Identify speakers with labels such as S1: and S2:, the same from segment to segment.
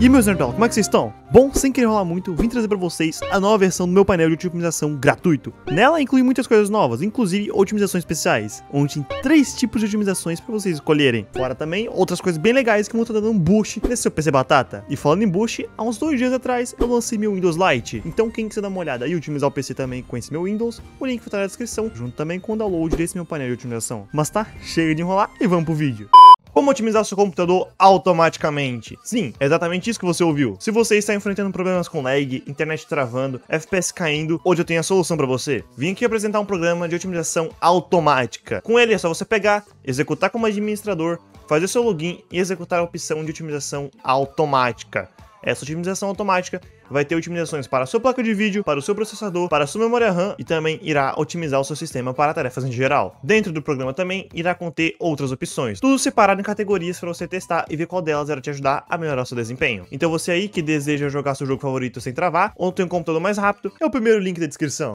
S1: E meus Nerdal, como é que vocês estão? Bom, sem querer enrolar muito, vim trazer para vocês a nova versão do meu painel de otimização gratuito. Nela inclui muitas coisas novas, inclusive otimizações especiais, onde tem três tipos de otimizações para vocês escolherem. Fora também outras coisas bem legais que vão estar dando um boost nesse seu PC batata. E falando em boost, há uns dois dias atrás eu lancei meu Windows Lite, então quem quiser dar uma olhada e otimizar o PC também com esse meu Windows, o link vai estar na descrição, junto também com o download desse meu painel de otimização. Mas tá, chega de enrolar e vamos pro vídeo. Como otimizar seu computador automaticamente? Sim, é exatamente isso que você ouviu. Se você está enfrentando problemas com lag, internet travando, FPS caindo, hoje eu tenho a solução para você. Vim aqui apresentar um programa de otimização automática. Com ele é só você pegar, executar como administrador, fazer seu login e executar a opção de otimização automática. Essa otimização automática vai ter otimizações para a sua placa de vídeo, para o seu processador, para a sua memória RAM e também irá otimizar o seu sistema para tarefas em geral. Dentro do programa também irá conter outras opções, tudo separado em categorias para você testar e ver qual delas irá te ajudar a melhorar seu desempenho. Então você aí que deseja jogar seu jogo favorito sem travar ou tem um computador mais rápido, é o primeiro link da descrição.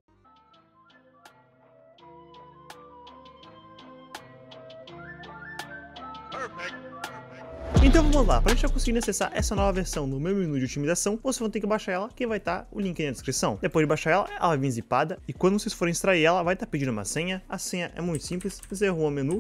S1: Perfect. Perfect. Então vamos lá, a gente conseguir acessar essa nova versão do meu menu de otimização, vocês vão ter que baixar ela, que vai estar tá o link na descrição. Depois de baixar ela, ela vem zipada, e quando vocês forem extrair ela, vai estar tá pedindo uma senha. A senha é muito simples, você errou o menu,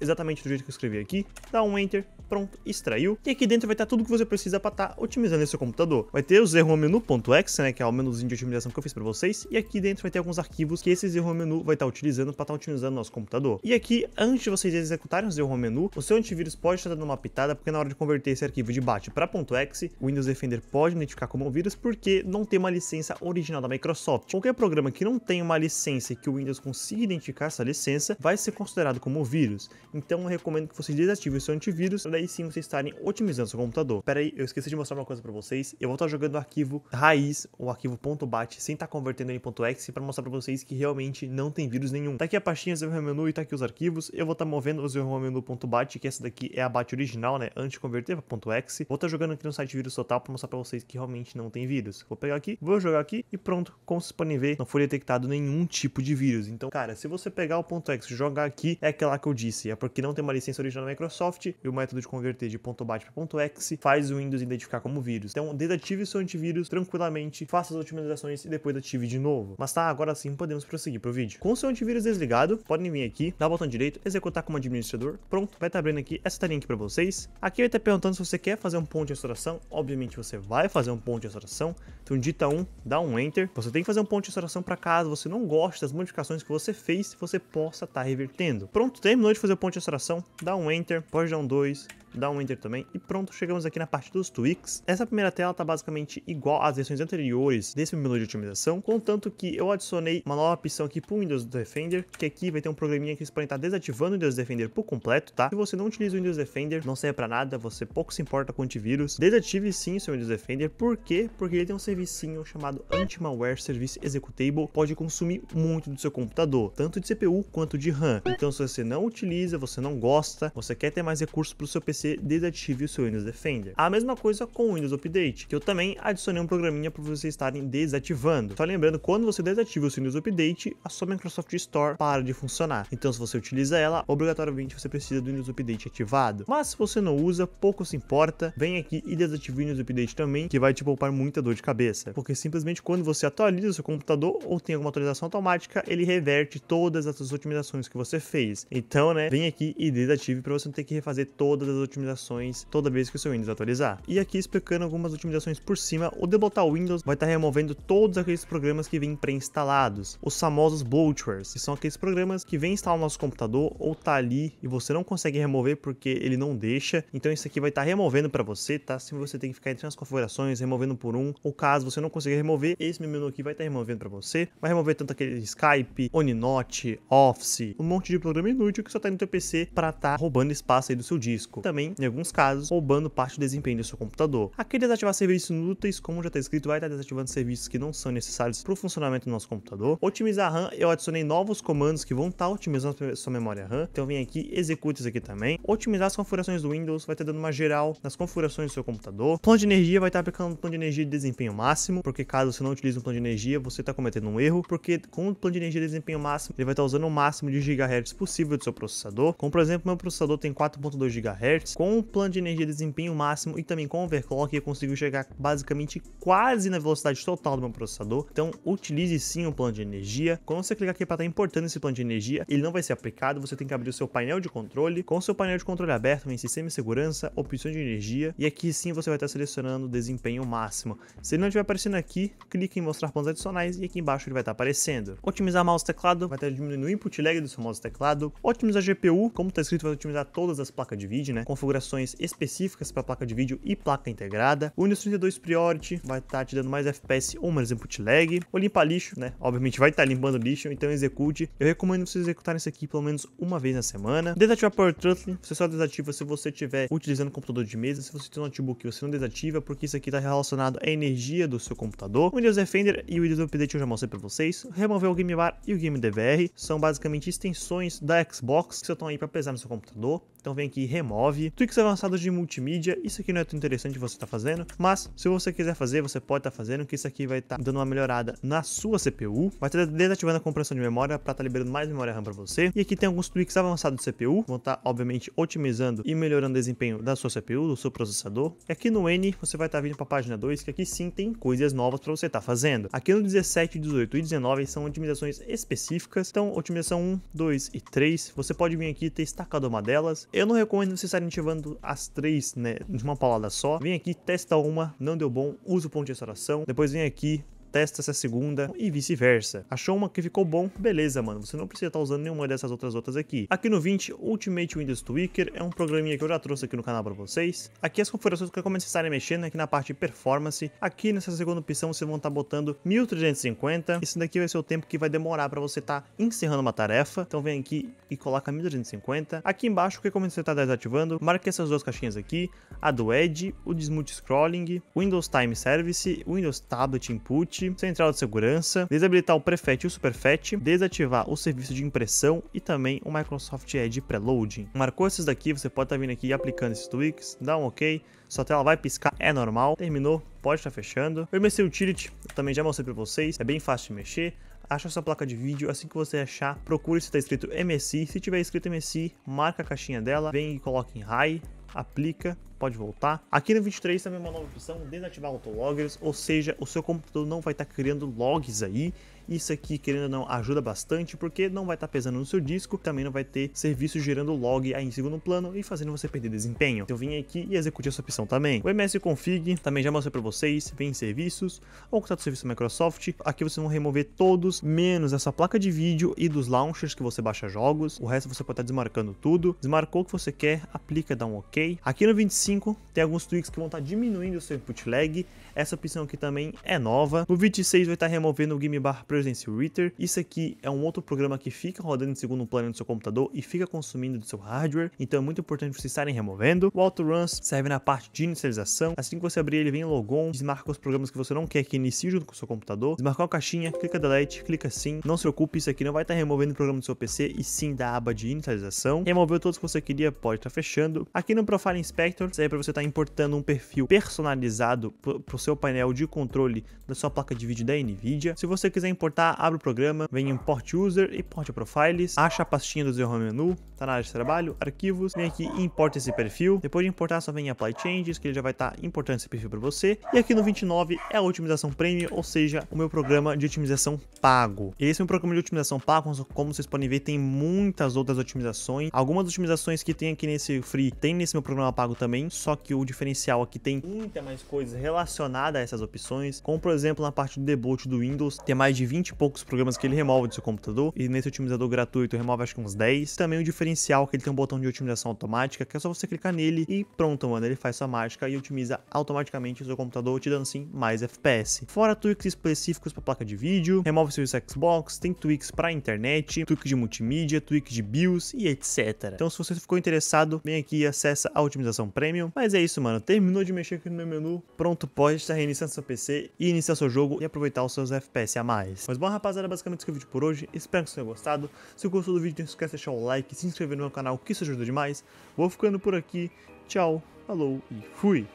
S1: exatamente do jeito que eu escrevi aqui, dá um Enter, pronto, extraiu. E aqui dentro vai estar tá tudo que você precisa para estar tá otimizando esse seu computador. Vai ter o zero-menu.exe, né, que é o menuzinho de otimização que eu fiz para vocês, e aqui dentro vai ter alguns arquivos que esse zero-menu vai estar tá utilizando para estar otimizando o nosso computador. E aqui, antes de vocês executarem o zero-menu, o seu antivírus pode estar dando uma pitada, porque na hora de converter esse arquivo de BAT para .exe, o Windows Defender pode identificar como um vírus porque não tem uma licença original da Microsoft. Qualquer programa que não tenha uma licença e que o Windows consiga identificar essa licença vai ser considerado como vírus. Então eu recomendo que vocês desativem o seu antivírus para daí sim vocês estarem otimizando seu computador. Pera aí, eu esqueci de mostrar uma coisa para vocês. Eu vou estar tá jogando o arquivo raiz, o arquivo .bat, sem estar tá convertendo ele em .exe, para mostrar para vocês que realmente não tem vírus nenhum. Tá aqui a pastinha Zero Menu e tá aqui os arquivos. Eu vou estar tá movendo o Zero Menu.bat, que essa daqui é a bat original, né? Antes de converter para .exe. Vou estar jogando aqui no site vírus total para mostrar para vocês que realmente não tem vírus. Vou pegar aqui, vou jogar aqui e pronto. Como vocês podem ver, não foi detectado nenhum tipo de vírus. Então, cara, se você pegar o .exe e jogar aqui, é aquela que eu disse. É porque não tem uma licença original da Microsoft e o método de de converter de .bat para .exe faz o Windows identificar como vírus. Então, desative seu antivírus tranquilamente, faça as otimizações e depois ative de novo. Mas tá, agora sim podemos prosseguir pro vídeo. Com seu antivírus desligado, podem vir aqui, dar o botão direito, executar como administrador, pronto, vai estar tá abrindo aqui essa telinha aqui para vocês. Aqui vai estar tá perguntando se você quer fazer um ponto de restauração, obviamente você vai fazer um ponto de restauração, então digita 1, um, dá um enter. Você tem que fazer um ponto de restauração para caso você não goste das modificações que você fez, você possa estar tá revertendo. Pronto, terminou de fazer o ponto de restauração, dá um enter, pode dar um 2, dá um enter também e pronto, chegamos aqui na parte dos tweaks. Essa primeira tela tá basicamente igual às versões anteriores desse menu de otimização, contanto que eu adicionei uma nova opção aqui pro Windows Defender, que aqui vai ter um programinha que vocês podem estar tá desativando o Windows Defender por completo, tá? Se você não utiliza o Windows Defender, não serve para nada, você pouco se importa com antivírus, desative sim o seu Windows Defender, por quê? Porque ele tem um servicinho chamado Anti-Malware Service Executable, pode consumir muito do seu computador, tanto de CPU quanto de RAM. Então se você não utiliza, você não gosta, você quer ter mais recursos pro seu PC você desative o seu Windows Defender. A mesma coisa com o Windows Update, que eu também adicionei um programinha para vocês estarem desativando. Só lembrando, quando você desativa o seu Windows Update, a sua Microsoft Store para de funcionar. Então, se você utiliza ela, obrigatoriamente você precisa do Windows Update ativado. Mas se você não usa, pouco se importa, vem aqui e desative o Windows Update também, que vai te poupar muita dor de cabeça. Porque simplesmente quando você atualiza o seu computador ou tem alguma atualização automática, ele reverte todas essas otimizações que você fez. Então, né, vem aqui e desative para você não ter que refazer todas as otimizações otimizações toda vez que o seu Windows atualizar. E aqui explicando algumas otimizações por cima, o debotar Windows vai estar tá removendo todos aqueles programas que vêm pré-instalados, os famosos bloatwares, que são aqueles programas que vêm instalar no nosso computador ou tá ali e você não consegue remover porque ele não deixa. Então isso aqui vai estar tá removendo para você, tá? Se você tem que ficar entrando nas configurações, removendo por um, ou caso você não consiga remover, esse menu aqui vai estar tá removendo para você. Vai remover tanto aquele Skype, OneNote, Office, um monte de programa inútil que só tá no teu PC para tá roubando espaço aí do seu disco. Também também, em alguns casos, roubando parte do desempenho do seu computador. Aqui tá desativar serviços inúteis, como já está escrito, vai estar tá desativando serviços que não são necessários para o funcionamento do nosso computador. Otimizar RAM, eu adicionei novos comandos que vão estar tá otimizando a sua memória RAM. Então vem aqui, executa isso aqui também. Otimizar as configurações do Windows, vai estar dando uma geral nas configurações do seu computador. Plano de energia, vai estar aplicando um plano de energia de desempenho máximo, porque caso você não utilize um plano de energia, você está cometendo um erro, porque com o plano de energia de desempenho máximo, ele vai estar usando o máximo de GHz possível do seu processador. Como por exemplo, meu processador tem 4.2 GHz, com o plano de energia desempenho máximo e também com o overclock, eu consigo chegar basicamente quase na velocidade total do meu processador, então utilize sim o plano de energia. Quando você clicar aqui para estar tá importando esse plano de energia, ele não vai ser aplicado, você tem que abrir o seu painel de controle. Com o seu painel de controle aberto, em sistema de segurança, opções de energia, e aqui sim você vai estar selecionando o desempenho máximo. Se ele não estiver aparecendo aqui, clique em mostrar planos adicionais e aqui embaixo ele vai estar aparecendo. Otimizar mouse e teclado, vai estar diminuindo o input lag do seu mouse e teclado. Otimizar GPU, como está escrito, vai otimizar todas as placas de vídeo, né? Com configurações específicas para placa de vídeo e placa integrada. O Windows 32 Priority vai estar tá te dando mais FPS ou menos input lag. O limpa lixo, né? Obviamente vai estar tá limpando lixo, então execute. Eu recomendo vocês executarem isso aqui pelo menos uma vez na semana. Desativar Power Throttle, você só desativa se você estiver utilizando computador de mesa. Se você tem um notebook, você não desativa, porque isso aqui está relacionado à energia do seu computador. O Windows Defender e o Windows Update eu já mostrei para vocês. Remover o Game Bar e o Game DVR são basicamente extensões da Xbox que só estão aí para pesar no seu computador. Então vem aqui e remove. Tweaks avançados de multimídia, isso aqui não é tão interessante você estar tá fazendo, mas se você quiser fazer, você pode estar tá fazendo, que isso aqui vai estar tá dando uma melhorada na sua CPU, vai estar tá desativando a compressão de memória para estar tá liberando mais memória RAM para você. E aqui tem alguns tweaks avançados do CPU, vão estar tá, obviamente otimizando e melhorando o desempenho da sua CPU, do seu processador. E aqui no N você vai estar vindo para a página 2, que aqui sim tem coisas novas para você estar fazendo. Aqui no 17, 18 e 19 são otimizações específicas, então otimização 1, 2 e 3, você pode vir aqui e ter destacado uma delas, eu não recomendo você estar ativando as três, né, de uma paulada só. Vem aqui, testa uma, não deu bom, usa o ponto de restauração. Depois vem aqui, testa essa é segunda e vice-versa. Achou uma que ficou bom? Beleza, mano, você não precisa estar tá usando nenhuma dessas outras outras aqui. Aqui no 20, Ultimate Windows Tweaker é um programinha que eu já trouxe aqui no canal para vocês. Aqui as configurações que eu é necessário mexer aqui na parte de performance. Aqui nessa segunda opção vocês vão estar tá botando 1350. Esse daqui vai ser o tempo que vai demorar para você estar tá encerrando uma tarefa. Então vem aqui e coloca 1350. Aqui embaixo o que você está desativando, marque essas duas caixinhas aqui, a do Edge, o de Smooth Scrolling, Windows Time Service, Windows Tablet Input, Central de Segurança, desabilitar o Prefetch e o Superfetch, desativar o serviço de impressão e também o Microsoft Edge Preloading. Marcou esses daqui, você pode estar tá vindo aqui aplicando esses tweaks, dá um OK, sua tela vai piscar, é normal. Terminou, pode estar tá fechando. O MC Utility, eu também já mostrei para vocês, é bem fácil de mexer acha sua placa de vídeo, assim que você achar, procure se está escrito MSI, se tiver escrito MSI, marca a caixinha dela, vem e coloca em high, aplica pode voltar. Aqui no 23 também é uma nova opção, desativar autologgers, ou seja, o seu computador não vai estar tá criando logs aí. Isso aqui, querendo ou não, ajuda bastante porque não vai estar tá pesando no seu disco, também não vai ter serviço gerando log aí em segundo plano e fazendo você perder desempenho. Então vim aqui e executei essa opção também. O MS Config também já mostrei para vocês, vem em serviços ou contato serviço Microsoft. Aqui vocês vão remover todos, menos essa placa de vídeo e dos launchers que você baixa jogos. O resto você pode estar tá desmarcando tudo. Desmarcou o que você quer, aplica, dá um OK. Aqui no 25 25 tem alguns tweaks que vão estar tá diminuindo o seu input lag, essa opção aqui também é nova. No 26 vai estar tá removendo o Game Bar Presence Reader, isso aqui é um outro programa que fica rodando em segundo plano no seu computador e fica consumindo do seu hardware, então é muito importante vocês estarem removendo. O runs serve na parte de inicialização, assim que você abrir ele vem em logon, desmarca os programas que você não quer que inicie junto com o seu computador, desmarca a caixinha, clica delete, clica sim, não se preocupe, isso aqui não vai estar tá removendo o programa do seu PC e sim da aba de inicialização. Removeu todos que você queria, pode estar fechando. Aqui no Profile Inspector ferramentas aí para você estar tá importando um perfil personalizado para o seu painel de controle da sua placa de vídeo da NVIDIA. Se você quiser importar, abre o programa, vem em Port User e Port Profiles, acha a pastinha do Zero Home Menu, tá na área de trabalho, arquivos, vem aqui e importa esse perfil. Depois de importar, só vem em Apply Changes, que ele já vai estar tá importando esse perfil para você. E aqui no 29 é a otimização Premium, ou seja, o meu programa de otimização pago. Esse é um programa de otimização pago, como vocês podem ver, tem muitas outras otimizações. Algumas otimizações que tem aqui nesse free, tem nesse meu programa pago também, também, só que o diferencial aqui tem muita mais coisa relacionada a essas opções, como por exemplo na parte do debut do Windows, tem mais de 20 e poucos programas que ele remove do seu computador, e nesse otimizador gratuito remove acho que uns 10. Também o diferencial é que ele tem um botão de otimização automática, que é só você clicar nele e pronto, mano, ele faz sua mágica e otimiza automaticamente o seu computador, te dando sim mais FPS. Fora tweaks específicos para placa de vídeo, remove seu Xbox, tem tweaks para internet, tweak de multimídia, tweak de BIOS e etc. Então se você ficou interessado, vem aqui e acessa a otimização premium Premium. Mas é isso, mano. Terminou de mexer aqui no meu menu. Pronto, pode estar reiniciando seu PC e iniciar seu jogo e aproveitar os seus FPS a mais. Mas bom, rapaziada, basicamente esse é o vídeo por hoje. Espero que vocês tenham gostado. Se gostou do vídeo, não esquece de deixar o like, se inscrever no meu canal, que isso ajuda demais. Vou ficando por aqui. Tchau, falou e fui.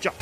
S1: Tchau.